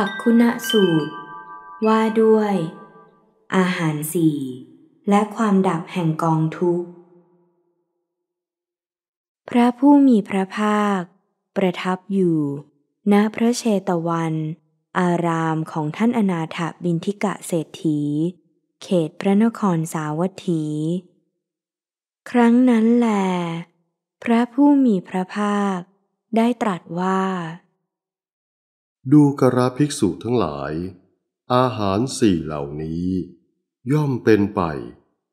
ผักคุณะสูตร ว่าด้วย อาหารสี่ และความดับแห่งกองทุกข์ พระผู้มีพระภาค ประทับอยู่ ณพระเชตวัน อารามของท่านอนาถบินทิกะเศรษฐี เขตพระนครสาวัตถี ครั้งนั้นแล พระผู้มีพระภาคได้ตรัสว่าดูกระภิกษุทั้งหลาย อาหารสี่เหล่านี้ ย่อมเป็นไป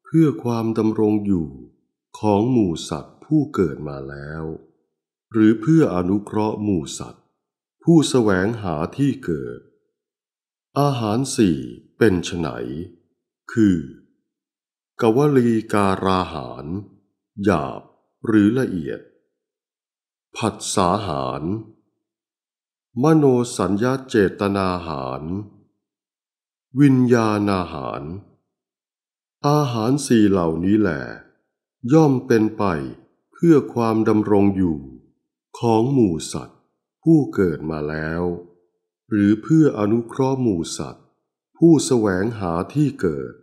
เพื่อความดำรงอยู่ของหมู่สัตว์ผู้เกิดมาแล้ว หรือเพื่ออนุเคราะห์หมู่สัตว์ ผู้สแสวงหาที่เกิด อาหารสี่เป็นไฉนคือ กวลีการาหาร หยาบหรือละเอียด ผัดสาหารมโนสัญญาเจตนาหาร วิญญาณอาหาร อาหารสี่เหล่านี้แหละย่อมเป็นไปเพื่อความดำรงอยู่ของหมู่สัตว์ผู้เกิดมาแล้ว หรือเพื่ออนุเคราะห์หมู่สัตว์ผู้แสวงหาที่เกิด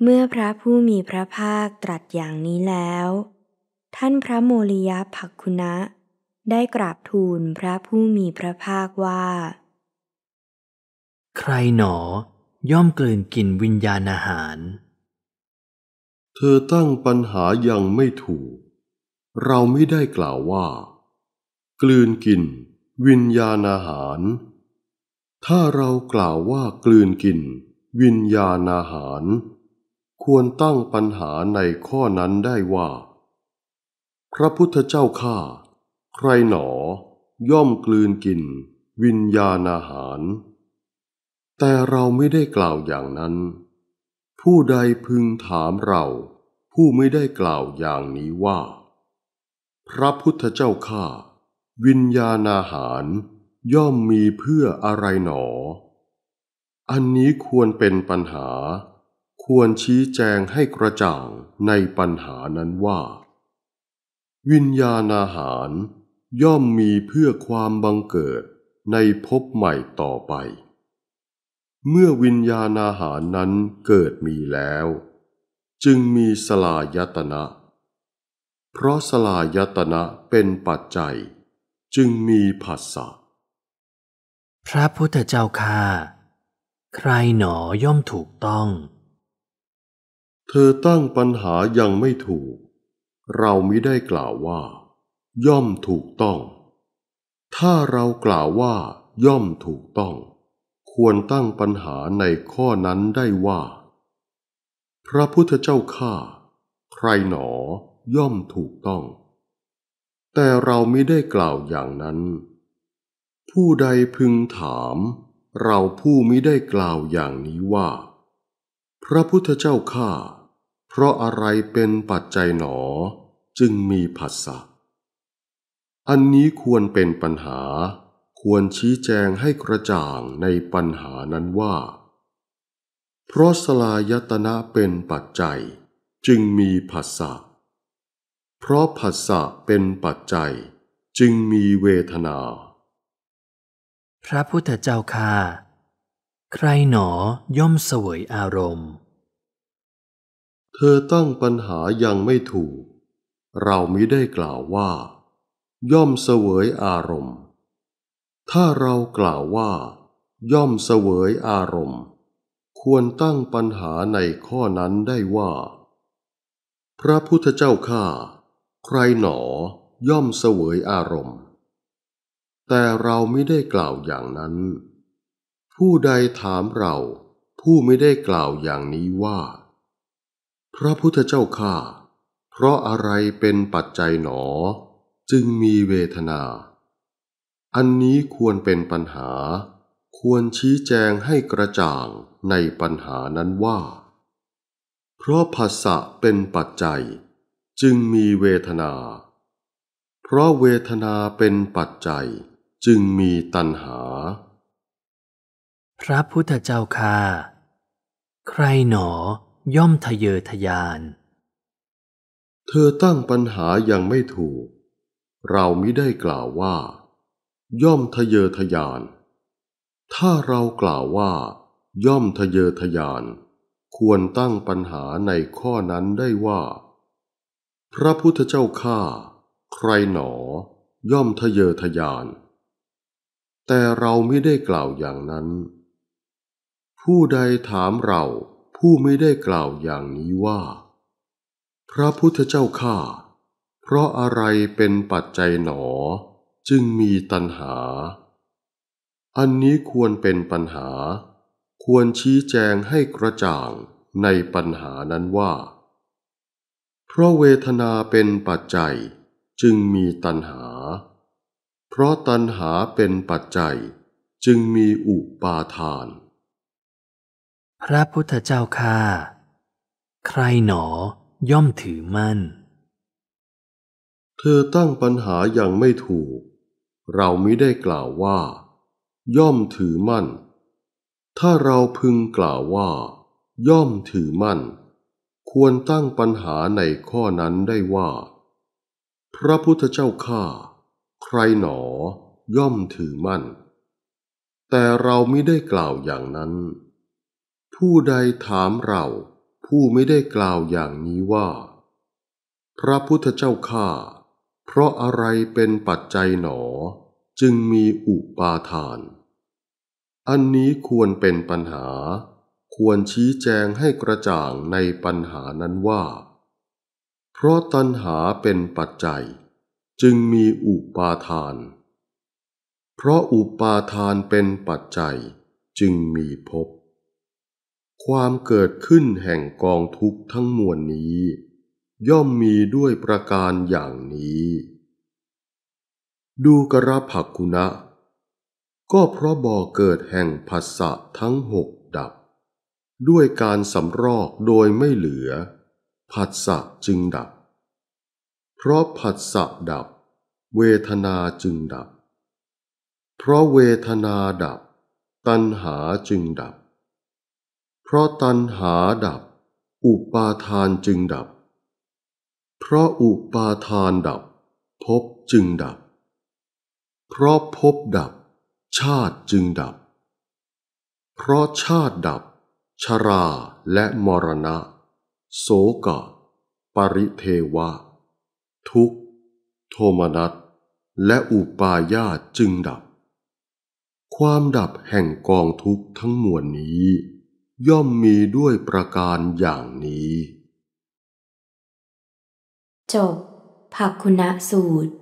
เมื่อพระผู้มีพระภาคตรัสอย่างนี้แล้ว ท่านพระโมริยะผักคุณะได้กราบทูลพระผู้มีพระภาคว่า ใครหนอย่อมกลืนกินวิญญาณอาหาร เธอตั้งปัญหายังไม่ถูก เราไม่ได้กล่าวว่า กลืนกิน วิญญาณอาหาร ถ้าเรากล่าวว่ากลืนกินวิญญาณอาหาร ควรตั้งปัญหาในข้อนั้นได้ว่า พระพุทธเจ้าข้าใครหนอย่อมกลืนกิน วิญญาณอาหาร แต่เราไม่ได้กล่าวอย่างนั้น ผู้ใดพึงถามเราผู้ไม่ได้กล่าวอย่างนี้ว่า พระพุทธเจ้าข้าวิญญาณอาหารย่อมมีเพื่ออะไรหนอ อันนี้ควรเป็นปัญหา ควรชี้แจงให้กระจ่างในปัญหานั้นว่า วิญญาณอาหารย่อมมีเพื่อความบังเกิดในภพใหม่ต่อไป เมื่อวิญญาณอาหารนั้นเกิดมีแล้ว จึงมีสลายตนะ เพราะสลายตนะเป็นปัจจัยจึงมีผัสสะ พระพุทธเจ้าค่าใครหนอย่อมถูกต้อง เธอตั้งปัญหายังไม่ถูก เรามิได้กล่าวว่าย่อมถูกต้อง ถ้าเรากล่าวว่าย่อมถูกต้อง ควรตั้งปัญหาในข้อนั้นได้ว่า พระพุทธเจ้าข้าใครหนอย่อมถูกต้อง แต่เราไม่ได้กล่าวอย่างนั้น ผู้ใดพึงถามเราผู้ไม่ได้กล่าวอย่างนี้ว่า พระพุทธเจ้าข้าเพราะอะไรเป็นปัจจัยหนอจึงมีผัสสะอันนี้ควรเป็นปัญหา ควรชี้แจงให้กระจ่างในปัญหานั้นว่า เพราะสลายตนะเป็นปัจจัยจึงมีผัสสะเพราะผัสสะเป็นปัจจัยจึงมีเวทนา พระพุทธเจ้าค่าใครหนอย่อมเสวยอารมณ์ เธอตั้งปัญหายังไม่ถูก เราไม่ได้กล่าวว่าย่อมเสวยอารมณ์ ถ้าเรากล่าวว่าย่อมเสวยอารมณ์ ควรตั้งปัญหาในข้อนั้นได้ว่า พระพุทธเจ้าข้าใครหนอย่อมเสวยอารมณ์ แต่เราไม่ได้กล่าวอย่างนั้น ผู้ใดถามเราผู้ไม่ได้กล่าวอย่างนี้ว่า พระพุทธเจ้าข้าเพราะอะไรเป็นปัจจัยหนอจึงมีเวทนา อันนี้ควรเป็นปัญหา ควรชี้แจงให้กระจ่างในปัญหานั้นว่า เพราะภาษะเป็นปัจจัย จึงมีเวทนา เพราะเวทนาเป็นปัจจัย จึงมีตัณหา พระพุทธเจ้าค่าใครหนอ ย่อมทะเยอทะยาน เธอตั้งปัญหายังไม่ถูกเราไม่ได้กล่าวว่าย่อมทะเยอทะยาน ถ้าเรากล่าวว่าย่อมทะเยอทะยาน ควรตั้งปัญหาในข้อนั้นได้ว่า พระพุทธเจ้าข้าใครหนอ ย่อมทะเยอทะยาน แต่เราไม่ได้กล่าวอย่างนั้น ผู้ใดถามเราผู้ไม่ได้กล่าวอย่างนี้ว่า พระพุทธเจ้าข้าเพราะอะไรเป็นปัจจัยหนอจึงมีตัณหา อันนี้ควรเป็นปัญหา ควรชี้แจงให้กระจ่างในปัญหานั้นว่า เพราะเวทนาเป็นปัจจัยจึงมีตัณหา เพราะตัณหาเป็นปัจจัยจึงมีอุปาทาน พระพุทธเจ้าค่า ใครหนอย่อมถือมั่นเธอตั้งปัญหาอย่างไม่ถูก เราไม่ได้กล่าวว่าย่อมถือมั่น ถ้าเราพึงกล่าวว่าย่อมถือมั่น ควรตั้งปัญหาในข้อนั้นได้ว่า พระพุทธเจ้าข้า ใครหนอ ย่อมถือมั่น แต่เราไม่ได้กล่าวอย่างนั้น ผู้ใดถามเรา ผู้ไม่ได้กล่าวอย่างนี้ว่า พระพุทธเจ้าข้าเพราะอะไรเป็นปัจจัยหนอ จึงมีอุปาทาน อันนี้ควรเป็นปัญหา ควรชี้แจงให้กระจ่างในปัญหานั้นว่า เพราะตัณหาเป็นปัจจัย จึงมีอุปาทาน เพราะอุปาทานเป็นปัจจัยจึงมีภพความเกิดขึ้นแห่งกองทุกข์ทั้งมวลนี้ย่อมมีด้วยประการอย่างนี้ ดูกระผักกุณะ ก็เพราะบ่อเกิดแห่งผัสสะทั้งหกดับ ด้วยการสำรอกโดยไม่เหลือ ผัสสะจึงดับ เพราะผัสสะดับ เวทนาจึงดับ เพราะเวทนาดับ ตัณหาจึงดับ เพราะตัณหาดับ อุปาทานจึงดับเพราะอุปาทานดับภพจึงดับ เพราะภพดับ ชาติจึงดับ เพราะชาติดับ ชราและมรณะ โสกะ ปริเทวะ ทุกโทมนัสและอุปาญาตจึงดับ ความดับแห่งกองทุกข์ทั้งมวลนี้ ย่อมมีด้วยประการอย่างนี้จบผักคุณะสูตร